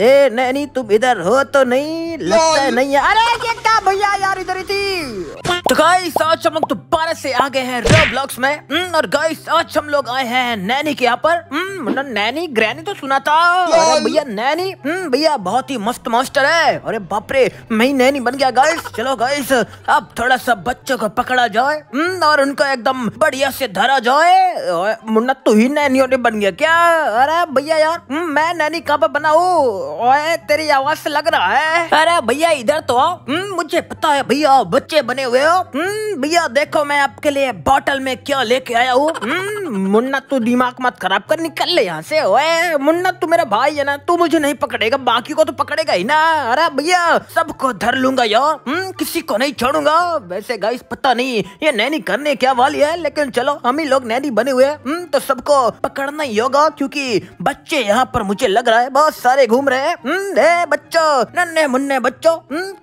ए नैनी तुम इधर हो तो नहीं लगता नहीं है अरे ये क्या भैया यार इधर ही थी तो गाइस आज हम लोग दोबारा से आ गए हैं ब्लॉक्स में हम्म, और गाइस आज हम लोग आए हैं नैनी के यहाँ पर हम्म, मतलब नैनी ग्रैनी तो सुना था अरे भैया नैनी हम्म, भैया बहुत ही मस्त मास्टर है अरे बाप रे मैं नैनी बन गया गाइस चलो गाइस अब थोड़ा सा बच्चों को पकड़ा जाए और उनको एकदम बढ़िया से धरा जाए मुन्ना तू ही नैनी और बन गया क्या अरे भैया यार मैं नैनी कहाँ पर बनाऊ तेरी आवाज से लग रहा है अरे भैया इधर तो आओ मुझे पता है भैया बच्चे बने हुए हो हम्म भैया देखो मैं आपके लिए बॉटल में क्या लेके आया हूँ हम्म, मुन्ना तू दिमाग मत खराब कर निकल ले यहाँ से ओए मुन्ना तू मेरा भाई है ना तू मुझे नहीं पकड़ेगा बाकी को तो पकड़ेगा ही ना अरे भैया सबको धर लूंगा यार हम्म, किसी को नहीं छोड़ूंगा वैसे गाइस पता नहीं ये नैनी करने क्या वाली है लेकिन चलो हम ही लोग नैनी बने हुए हैं हम्म, तो सबको पकड़ना ही होगा क्योंकि बच्चे यहाँ पर मुझे लग रहा है बहुत सारे घूम रहे हैं बच्चो नन्हे मुन्ने बच्चो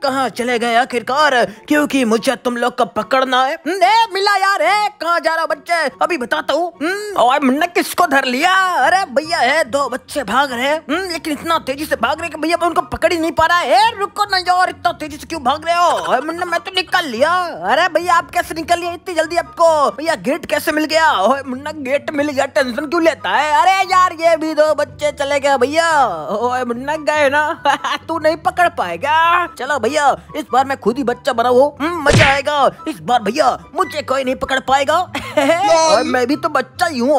कहाँ चले गए आखिरकार क्योंकि मुझे तुम लोग को पकड़ना है हम्म, ए, मिला यार है कहाँ जा रहा बच्चे अभी बताता हूँ हम्म, और मुन्ना किसको धर लिया अरे भैया है दो बच्चे भाग रहे हैं हम्म, लेकिन इतना तेजी से भाग रहे कि भैया मैं उनको पकड़ ही नहीं पा रहा है रुको ना यार इतना तेजी से क्यों भाग रहे हो मुन्ना मैं तो निकल लिया अरे भैया आप कैसे निकल लिया इतनी जल्दी आपको भैया गेट कैसे मिल गया मुन्ना गेट मिल गया टेंशन क्यों लेता है अरे यार ये भी दो बच्चे चले गए भैया ओए मुन्ना गए ना तू नहीं पकड़ पाएगा चलो भैया इस बार मैं खुद ही बच्चा बनाऊ मजा आएगा इस बार भैया मुझे कोई नहीं पकड़ पाएगा और मैं भी तो बच्चा ही हूँ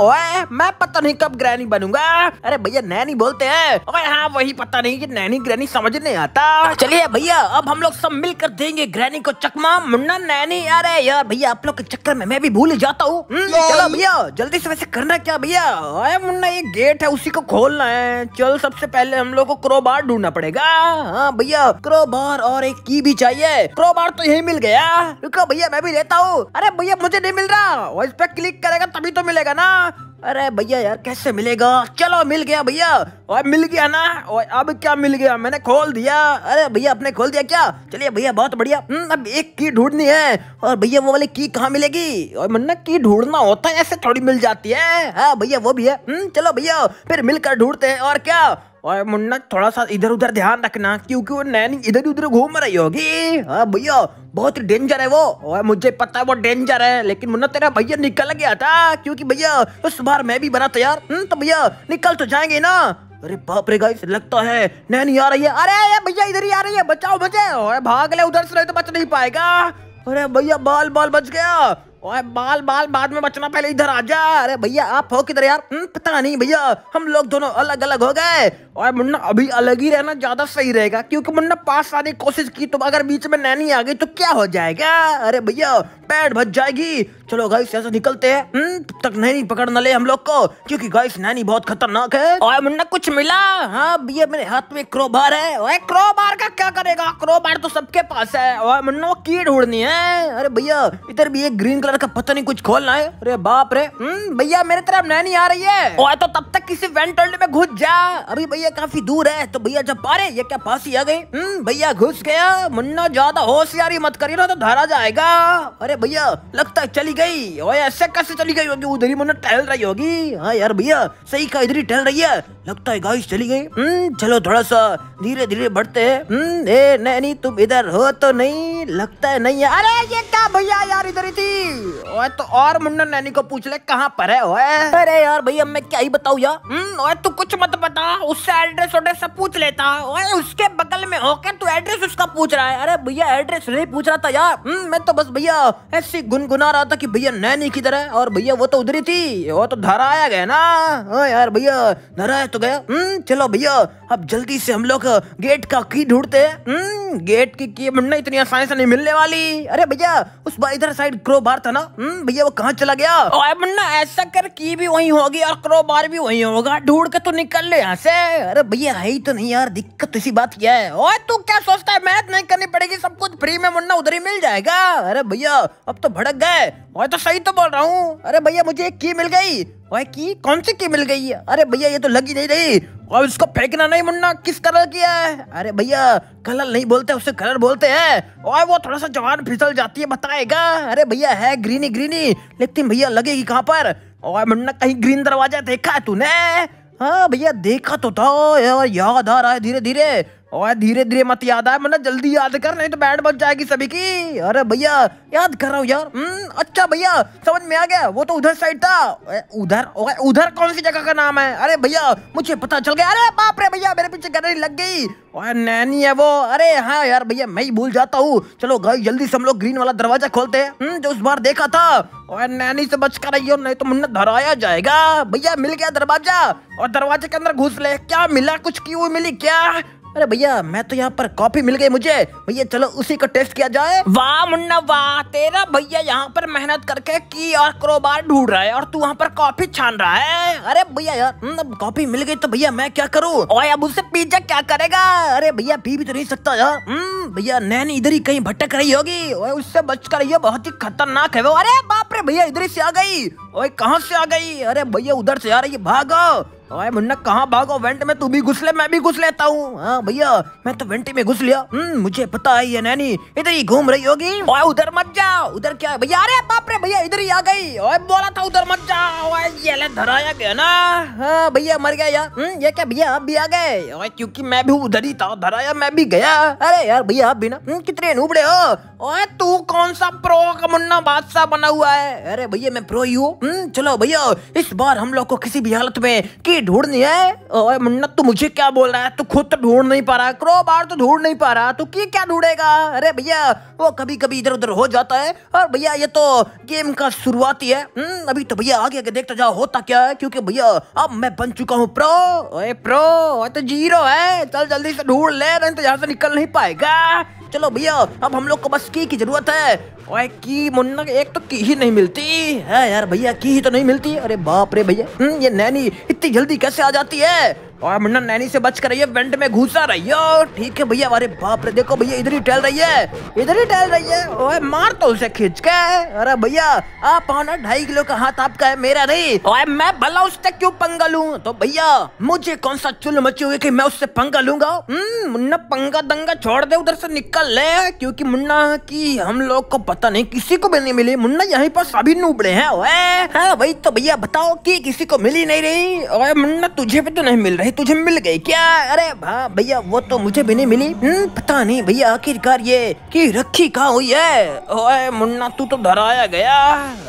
मैं पता नहीं कब ग्रैनी बनूंगा अरे भैया नैनी बोलते हैं और हाँ वही पता नहीं कि नैनी ग्रैनी समझ नहीं आता चलिए भैया अब हम लोग सब मिलकर देंगे ग्रैनी को चकमा मुन्ना नैनी अरे यार भैया आप लोग के चक्कर में मैं भी भूल जाता हूँ हम्म, चलो भैया जल्दी से वैसे करना क्या भैया अरे मुन्ना ये गेट है उसी को खोलना है चल सबसे पहले हम लोग को क्रोबार ढूंढना पड़ेगा हाँ भैया क्रोबार और एक की भी चाहिए क्रोबार तो यही मिल गया रुको भैया मैं भी लेता हूँ अरे भैया मुझे नहीं मिल रहा और इस पर क्लिक करेगा तभी तो मिलेगा ना अरे भैया यार कैसे मिलेगा चलो मिल गया भैया और मिल गया ना और अब क्या मिल गया मैंने खोल दिया अरे भैया आपने खोल दिया क्या चलिए भैया बहुत बढ़िया हम्म, अब एक की ढूंढनी है और भैया वो वाली की कहाँ मिलेगी और मन्ना की ढूंढना होता है ऐसे थोड़ी मिल जाती है हाँ भैया वो भी है हम्म, चलो भैया फिर मिलकर ढूंढते हैं और क्या और मुन्ना थोड़ा सा इधर उधर ध्यान रखना क्योंकि वो नैनी इधर उधर घूम रही होगी हाँ भैया बहुत डेंजर है वो और मुझे पता है वो डेंजर है लेकिन मुन्ना तेरा भैया निकल गया था क्योंकि भैया उस बार मैं भी बना तैयार हम्म, तो भैया निकल तो जाएंगे ना अरे बाप रे गाइस लगता है नैनी आ रही है अरे भैया इधर ही आ रही है बचाओ बचे भाग ले उधर से नहीं तो बच नहीं पाएगा अरे भैया बाल बाल बच गया ओए बाल बाल बाद में बचना पहले इधर आ जा अरे भैया आप हो किधर यार हम हम्म, पता नहीं भैया हम लोग दोनों अलग अलग हो गए और मुन्ना अभी अलग ही रहना ज्यादा सही रहेगा क्योंकि मुन्ना पास आने की कोशिश की तो अगर बीच में नैनी आ गई तो क्या हो जाएगा अरे भैया पैर भज जाएगी चलो गाइस ऐसे निकलते हैं हम्म, तब तक नैनी पकड़ न ले हम लोग को क्योंकि गाइस नैनी बहुत खतरनाक है ओए मुन्ना कुछ मिला हाँ भैया मेरे हाथ में क्रोबार है ओए क्रोबार का क्या करेगा क्रोबार तो सबके पास है ओए मुन्ना कीड़ उड़नी है अरे भैया इधर भी एक ग्रीन कलर लड़का पता नहीं कुछ खोलना है अरे बाप रे हम्म, भैया मेरे तरफ नैनी आ रही है और तो तब तक किसी वेंटल्ड में घुस जा अभी भैया काफी दूर है तो भैया जब पा रहे ये क्या पास ही आ गए हम्म, भैया घुस गया मुन्ना ज्यादा होशियारी मत करी ना तो धारा जाएगा अरे भैया लगता है चली गई ओए ऐसे कैसे चली गई होगी उधर ही मुन्ना टहल रही होगी हाँ यार भैया सही कहा इधर ही टहल रही है लगता है गाइस चली गई हम्म, चलो थोड़ा सा धीरे धीरे बढ़ते हैं हम्म, ए नहीं तुम इधर हो तो नहीं लगता है नहीं अरे ये क्या भैया यार इधर ही थी ओए तो और मुन्ना नैनी को पूछ ले कहाँ पर है ओए अरे यार भैया मैं क्या ही बताऊ यार हम्म, ओए तू कुछ मत बता उससे एड्रेस वेड्रेस सब पूछ लेता ओए उसके बगल में होकर तू एड्रेस उसका पूछ रहा है अरे भैया एड्रेस नहीं पूछ रहा था यार मैं तो बस भैया ऐसे गुनगुना रहा था की भैया नैनी किधर है और भैया वो तो उधर ही थी वो तो धरा आया गया ना यार भैया धरा तो गया हम्म चलो भैया अब जल्दी से हम लोग गेट का की ढूंढते हैं हम्म, गेट की की मिलना इतनी आसानी से नहीं मिलने वाली अरे भैया उस बार इधर साइड क्रो बार था ना हम्म भैया वो कहाँ चला गया और मुन्ना ऐसा कर की भी वही होगी और क्रो बार भी वही होगा ढूंढ के तो निकल ले यहाँ से अरे भैया है ही तो नहीं यार दिक्कत तो इसी बात की है और तू क्या सोचता है मेहनत नहीं करनी पड़ेगी सब कुछ फ्री में मुन्ना उधर ही मिल जाएगा अरे भैया अब तो भड़क गए और तो सही तो बोल रहा हूँ अरे भैया मुझे एक की मिल गई ओए की कौन सी की मिल गई है अरे भैया ये तो लगी नहीं रही और इसको फेंकना नहीं मुन्ना किस कलर की है अरे भैया कलर नहीं बोलते उसे कलर बोलते हैं और वो थोड़ा सा जवान फिसल जाती है बताएगा अरे भैया है ग्रीनी ग्रीनी लेकिन भैया लगेगी कहाँ पर और मुन्ना कहीं ग्रीन दरवाजा देखा है तूने हाँ भैया देखा तो था यार याद आ रहा है धीरे धीरे और धीरे धीरे मत याद आए मतलब जल्दी याद कर नहीं तो बैंड बच जाएगी सभी की अरे भैया याद कर रहा हूँ यार हम्म, अच्छा भैया समझ में आ गया वो तो उधर साइड था उधर उधर कौन सी जगह का नाम है अरे भैया मुझे पता चल गया अरे बाप रे भैया मेरे पीछे गैलरी लग गई और नैनी है वो अरे हाँ यार भैया मैं ही भूल जाता हूँ चलो गई जल्दी से हम लोग ग्रीन वाला दरवाजा खोलते हैं हम्म, जो उस बार देखा था और नैनी से बच कर आइयो नहीं तो मुन्ना धराया जाएगा भैया मिल गया दरवाजा और दरवाजे के अंदर घुस ले क्या मिला कुछ की हुई मिली क्या अरे भैया मैं तो यहाँ पर कॉफी मिल गई मुझे भैया चलो उसी को टेस्ट किया जाए वाह मुन्ना वाह तेरा भैया यहाँ पर मेहनत करके की और क्रोबार ढूंढ रहा है और तू वहाँ पर कॉफी छान रहा है अरे भैया यार हम्म, कॉफी मिल गई तो भैया मैं क्या करूँ और अब उससे पीछे क्या करेगा अरे भैया पी भी तो नहीं सकता यार हम्म, भैया नैन इधर ही कहीं भटक रही होगी उससे बचकर ये बहुत ही खतरनाक है वो अरे बाप रे भैया इधर ही से आ गई ओए कहाँ से आ गई अरे भैया उधर से आ रही है भागो ओए मुन्ना कहाँ भागो वेंट में तू भी घुस ले मैं भी घुस लेता हूँ हाँ भैया मैं तो वेंट में घुस लिया हम्म मुझे पता है ये नैनी इधर ही घूम रही होगी ओए उधर मत जा उधर क्या भैया अरे बाप रे भैया इधर ही आ गई ओए बोला था उधर मत जा ओए ये ले धराया गया ना हाँ भैया मर गया यार हम्म ये क्या भैया आप भी आ गए ओए क्योंकि मैं भी उधर ही था धराया मैं भी गया अरे यार भैया आप भी ना हम्म, कितने नूबड़े हो ओए तू कौन सा प्रो का मुन्ना बादशाह बना हुआ है अरे भैया मैं प्रो ही हूँ हम्म, चलो भैया इस बार हम लोग को किसी भी हालत में ये ढूंढ नहीं है ओए मुन्ना तू मुझे क्या बोल रहा है तू खुद तो ढूंढ नहीं पा रहा है क्रो बार तो ढूंढ नहीं पा रहा तू की क्या ढूंढेगा अरे भैया वो कभी कभी इधर उधर हो जाता है और भैया ये तो गेम का शुरुआती है हम्म, अभी तो भैया आगे आगे देखता जाओ होता क्या है क्योंकि भैया अब मैं बन चुका हूँ प्रो ओए प्रो तो जीरो है चल जल्दी से ढूंढ ले नहीं तो यहाँ से निकल नहीं पाएगा चलो भैया अब हम लोग को बस की की जरूरत है ओए की मुन्ना एक तो की ही नहीं मिलती है यार भैया की ही तो नहीं मिलती अरे बाप रे भैया हम्म, ये नैनी इतनी जल्दी कैसे आ जाती है और मुन्ना नैनी से बच कर रही है वेंट में घुसा रही है ठीक है भैया अरे बाप रे देखो भैया इधर ही टहल रही है इधर ही टहल रही है ओए मार तो उसे खींच के अरे भैया आप पाना ढाई किलो का हाथ आपका है मेरा नहीं ओए मैं भला उससे क्यों पंगा लू तो भैया मुझे कौन सा चुल मची हुई की मैं उससे पंगा लूंगा हम्म, मुन्ना पंगा दंगा छोड़ दे उधर से निकल ले क्यूँकी मुन्ना की हम लोग को पता नहीं किसी को भी नहीं मिली मुन्ना यहाँ पर सभी नूबड़े हैं हाँ, वही तो भैया बताओ की किसी को मिली नहीं रही मुन्ना तुझे भी तो नहीं मिल रही तुझे मिल गई क्या अरे भैया वो तो मुझे भी नहीं मिली हुँ? हम्म, पता नहीं भैया आखिरकार ये कि रखी कहाँ हुई है ओए मुन्ना तू तो धराया गया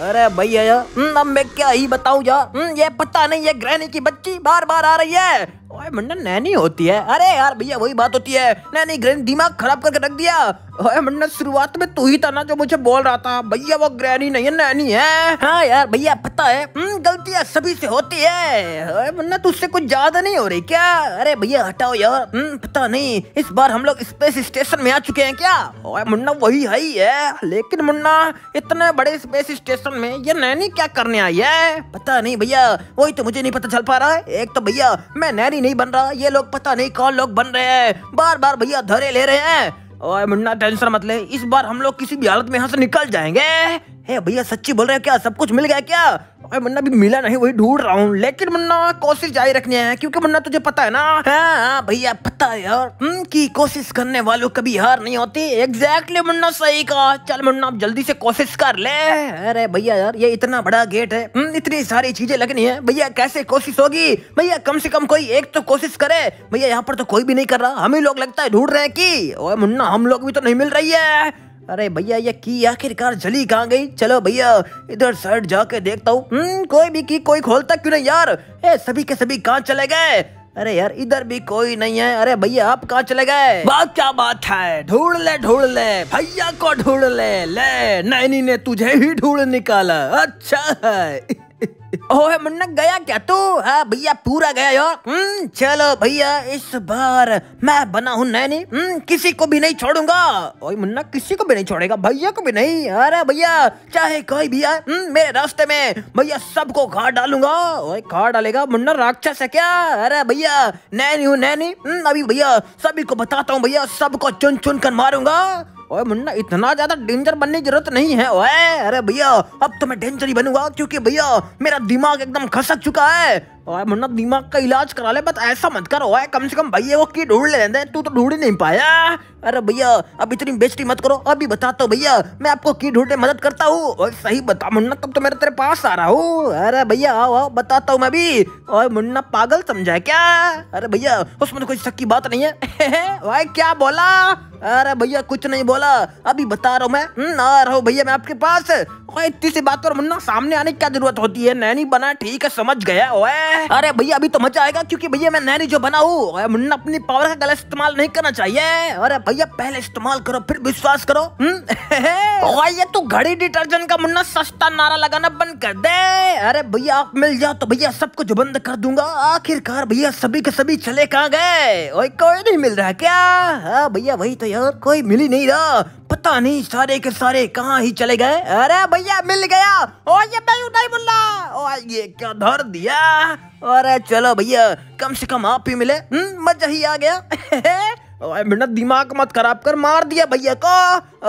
अरे भैया हम्म, अब मैं क्या ही बताऊ जा हम्म, ये पता नहीं ये ग्रहणी की बच्ची बार बार आ रही है ओए मंडन नैनी होती है अरे यार भैया वही बात होती है नैनी ग्रैनी दिमाग खराब करके रख दिया ओए मंडन शुरुआत में तू ही था ना जो मुझे बोल रहा था भैया वो ग्रैनी नहीं है नैनी है हाँ यार भैया पता है हम्म, गलतियाँ सभी से होती है ओए मंडन उससे कुछ ज्यादा नहीं हो रही क्या अरे भैया हटाओ यार हम्म, पता नहीं इस बार हम लोग स्पेस स्टेशन में आ चुके हैं क्या ओए मुन्ना वही है है लेकिन मुन्ना इतने बड़े स्पेस स्टेशन में ये नैनी क्या करने आई है पता नहीं भैया वही तो मुझे नहीं पता चल पा रहा है एक तो भैया मैं नैनी पानी नहीं बन रहा ये लोग पता नहीं कौन लोग बन रहे हैं बार बार भैया धरे ले रहे हैं ओए मुन्ना टेंशन मत ले इस बार हम लोग किसी भी हालत में यहाँ से निकल जाएंगे हे भैया सच्ची बोल रहे हो क्या सब कुछ मिल गया क्या अरे मुन्ना भी मिला नहीं वही ढूंढ रहा हूँ लेकिन मुन्ना कोशिश जारी रखनी है क्योंकि मुन्ना तुझे पता है ना हाँ, हाँ, भैया पता है यार हम्म, कि कोशिश करने वालों कभी हार नहीं होती एग्जैक्टली मुन्ना सही कहा चल मुन्ना आप जल्दी से कोशिश कर ले अरे भैया यार ये इतना बड़ा गेट है हम्म, इतनी सारी चीजें लगनी है भैया कैसे कोशिश होगी भैया कम से कम कोई एक तो कोशिश करे भैया यहाँ पर तो कोई भी नहीं कर रहा हम ही लोग लगता है ढूंढ रहे हैं की मुन्ना हम लोग भी तो नहीं मिल रही है अरे भैया ये की आखिरकार जली कहाँ गई चलो भैया इधर साइड जाके देखता हूँ हम्म, कोई भी की कोई खोलता क्यों नहीं यार ए सभी के सभी कहाँ चले गए अरे यार इधर भी कोई नहीं है अरे भैया आप कहाँ चले गए बात क्या बात है ढूंढ ले ढूंढ ले भैया को ढूंढ ले ले नैनी ने तुझे ही ढूंढ निकाला अच्छा है ओए मुन्ना गया क्या तू हाँ भैया पूरा गया यार हम्म, चलो भैया इस बार मैं बना हूँ नैनी हम्म, किसी को भी नहीं छोड़ूंगा ओए मुन्ना किसी को भी नहीं छोड़ेगा भैया को भी नहीं अरे भैया चाहे कोई भी आए हम्म, मेरे रास्ते में भैया सबको खा डालूंगा ओए खा डालेगा मुन्ना राक्षस है क्या अरे भैया नैनी हूँ नैनी अभी भैया सभी को बताता हूँ भैया सबको चुन चुन कर मारूंगा ओए मुन्ना इतना ज्यादा डेंजर बनने की जरूरत नहीं है ओए अरे भैया अब तो मैं डेंजर ही बनूंगा क्योंकि भैया मेरा दिमाग एकदम खसक चुका है ओए मुन्ना दिमाग का इलाज करा ले बस ऐसा मत कर ओए कम से कम भैया वो की ढूंढ ले तू तो ढूंढ ही नहीं पाया अरे भैया अब इतनी बेस्टी मत करो अभी बताता हूँ भैया मैं आपको की ढूंढने मदद करता हूँ सही बता मुन्ना तब तो मेरे तेरे पास आ रहा हूँ अरे भैया आओ आओ बताता हूँ मैं भी और मुन्ना पागल समझा क्या अरे भैया उसमें तो कोई शक की बात नहीं है क्या बोला अरे भैया कुछ नहीं बोला अभी बता रहा हूँ मैं हम्म, आ रहा हूँ भैया मैं आपके पास इतनी सी बात करो मुन्ना सामने आने की क्या जरूरत होती है नैनी बना ठीक है समझ गया ओए अरे भैया अभी तो मजा आएगा क्योंकि भैया मैं नैनी जो बना हूँ मुन्ना अपनी पावर का गलत इस्तेमाल नहीं करना चाहिए अरे भैया पहले इस्तेमाल करो फिर विश्वास करो हम्म, ये तू तो घड़ी डिटर्जेंट का मुन्ना सस्ता नारा लगाना बंद कर दे अरे भैया आप मिल जाओ तो भैया सब कुछ बंद कर दूंगा आखिरकार भैया सभी के सभी चले कहा गए कोई नहीं मिल रहा क्या हाँ भैया वही तो यार कोई मिल ही नहीं रहा पता नहीं सारे के सारे कहाँ ही चले गए अरे भैया मिल गया ओ ये नहीं ओ ये क्या धर दिया अरे चलो भैया कम से कम आप ही मिले हम्म, मजा ही आ गया बेटा दिमाग मत खराब कर मार दिया भैया को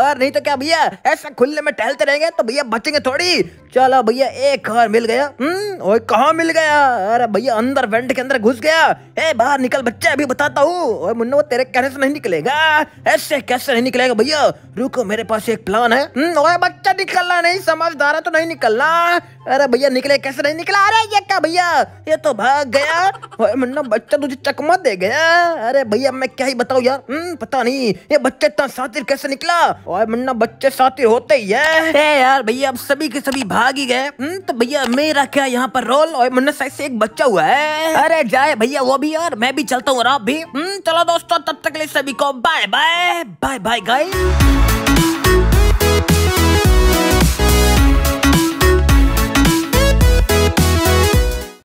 और नहीं तो क्या भैया ऐसा खुले में टहलते रहेंगे तो भैया बचेंगे थोड़ी चलो भैया एक घर मिल गया हम्म कहा कहाँ मिल गया अरे भैया अंदर वेंट के अंदर घुस गया ए बाहर निकल बच्चा अभी बताता हूँ मुन्ना वो तेरे कहने से नहीं निकलेगा ऐसे कैसे नहीं निकलेगा भैया रुको मेरे पास एक प्लान है हम्म, ओए बच्चा निकलना नहीं समझदार तो नहीं निकलना अरे भैया निकले कैसे नहीं निकला अरे ये क्या भैया ये तो भाग गया मुन्ना बच्चा तुझे चकमा दे गया अरे भैया मैं क्या ही बताऊ यार हम्म, पता नहीं ये बच्चा इतना शातिर कैसे निकला ओए मुन्ना बच्चे शातिर होते ही है यार भैया अब सभी के सभी भाग भाग ही गए हम्म, तो भैया मेरा क्या यहाँ पर रोल और मुन्ना से एक बच्चा हुआ है अरे जाए भैया वो भी यार मैं भी चलता हूँ आप भी हम्म, चलो दोस्तों तब तक ले सभी को बाय बाय बाय बाय गाय